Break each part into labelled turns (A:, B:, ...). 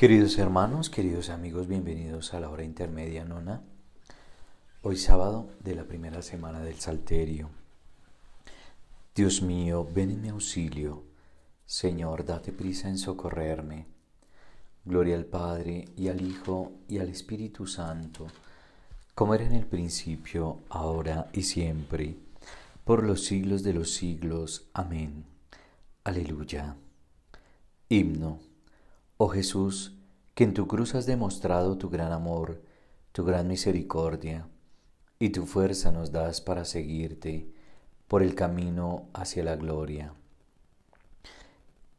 A: Queridos hermanos, queridos amigos, bienvenidos a la hora intermedia nona. Hoy sábado de la primera semana del Salterio. Dios mío, ven en mi auxilio. Señor, date prisa en socorrerme. Gloria al Padre y al Hijo y al Espíritu Santo, como era en el principio, ahora y siempre, por los siglos de los siglos. Amén. Aleluya. Himno. Oh Jesús, que en tu cruz has demostrado tu gran amor, tu gran misericordia, y tu fuerza nos das para seguirte por el camino hacia la gloria.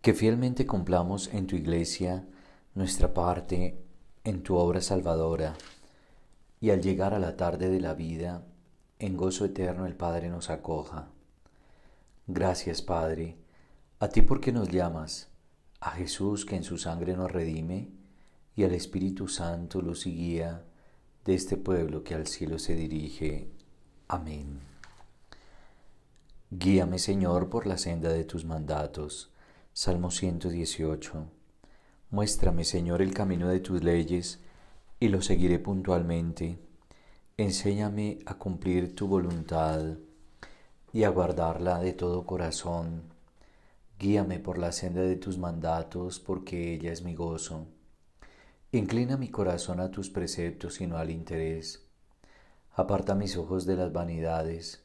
A: Que fielmente cumplamos en tu iglesia nuestra parte en tu obra salvadora, y al llegar a la tarde de la vida, en gozo eterno el Padre nos acoja. Gracias, Padre, a ti porque nos llamas a Jesús que en su sangre nos redime, y al Espíritu Santo, lo y guía de este pueblo que al cielo se dirige. Amén. Guíame, Señor, por la senda de tus mandatos. Salmo 118. Muéstrame, Señor, el camino de tus leyes, y lo seguiré puntualmente. Enséñame a cumplir tu voluntad y a guardarla de todo corazón Guíame por la senda de tus mandatos, porque ella es mi gozo. Inclina mi corazón a tus preceptos y no al interés. Aparta mis ojos de las vanidades.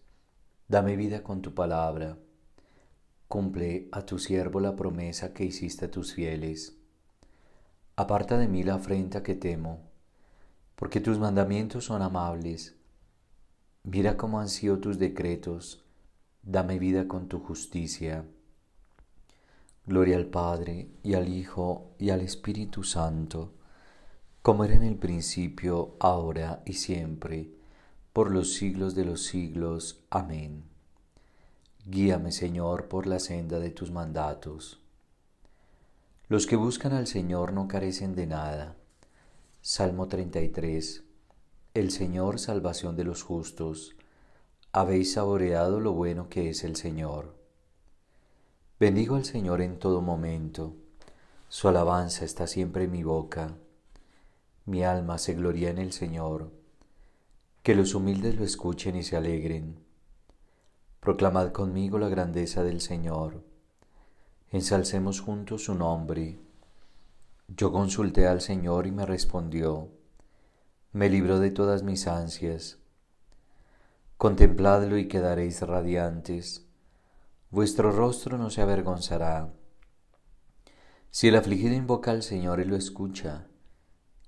A: Dame vida con tu palabra. Cumple a tu siervo la promesa que hiciste a tus fieles. Aparta de mí la afrenta que temo, porque tus mandamientos son amables. Mira cómo han sido tus decretos. Dame vida con tu justicia. Gloria al Padre y al Hijo y al Espíritu Santo, como era en el principio, ahora y siempre, por los siglos de los siglos. Amén. Guíame, Señor, por la senda de tus mandatos. Los que buscan al Señor no carecen de nada. Salmo 33. El Señor, salvación de los justos. Habéis saboreado lo bueno que es el Señor. Bendigo al Señor en todo momento. Su alabanza está siempre en mi boca. Mi alma se gloria en el Señor. Que los humildes lo escuchen y se alegren. Proclamad conmigo la grandeza del Señor. Ensalcemos juntos su nombre. Yo consulté al Señor y me respondió. Me libró de todas mis ansias. Contempladlo y quedaréis radiantes vuestro rostro no se avergonzará. Si el afligido invoca al Señor y lo escucha,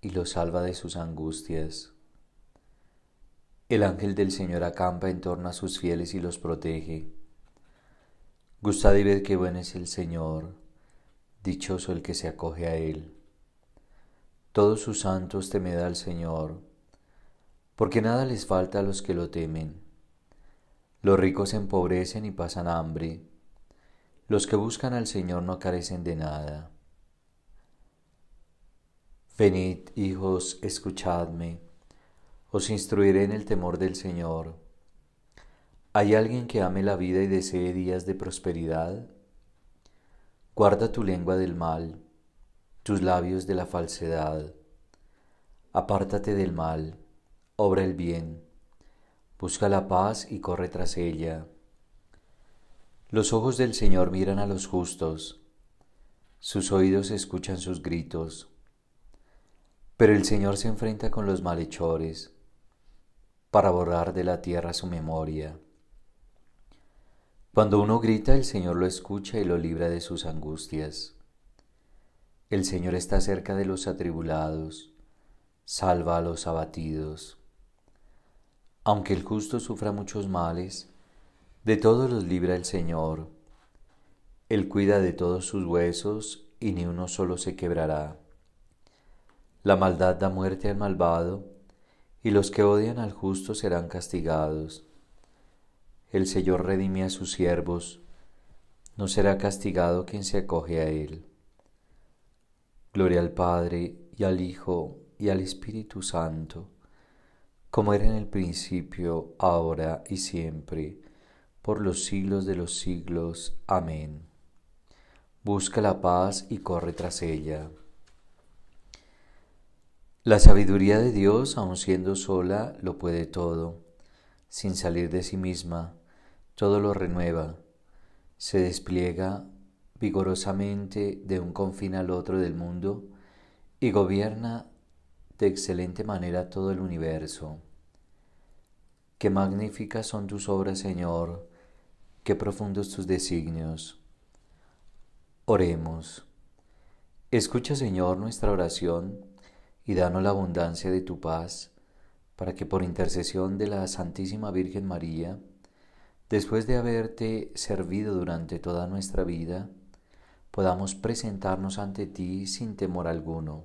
A: y lo salva de sus angustias. El ángel del Señor acampa en torno a sus fieles y los protege. Gustad y ver qué buen es el Señor, dichoso el que se acoge a Él. Todos sus santos temed al Señor, porque nada les falta a los que lo temen. Los ricos se empobrecen y pasan hambre. Los que buscan al Señor no carecen de nada. Venid, hijos, escuchadme. Os instruiré en el temor del Señor. ¿Hay alguien que ame la vida y desee días de prosperidad? Guarda tu lengua del mal, tus labios de la falsedad. Apártate del mal, obra el bien busca la paz y corre tras ella. Los ojos del Señor miran a los justos, sus oídos escuchan sus gritos. Pero el Señor se enfrenta con los malhechores para borrar de la tierra su memoria. Cuando uno grita, el Señor lo escucha y lo libra de sus angustias. El Señor está cerca de los atribulados, salva a los abatidos. Aunque el justo sufra muchos males, de todos los libra el Señor. Él cuida de todos sus huesos y ni uno solo se quebrará. La maldad da muerte al malvado, y los que odian al justo serán castigados. El Señor redime a sus siervos, no será castigado quien se acoge a Él. Gloria al Padre, y al Hijo, y al Espíritu Santo como era en el principio, ahora y siempre, por los siglos de los siglos. Amén. Busca la paz y corre tras ella. La sabiduría de Dios, aun siendo sola, lo puede todo, sin salir de sí misma, todo lo renueva, se despliega vigorosamente de un confín al otro del mundo y gobierna de excelente manera todo el universo. Qué magníficas son tus obras, Señor, qué profundos tus designios. Oremos. Escucha, Señor, nuestra oración y danos la abundancia de tu paz, para que por intercesión de la Santísima Virgen María, después de haberte servido durante toda nuestra vida, podamos presentarnos ante ti sin temor alguno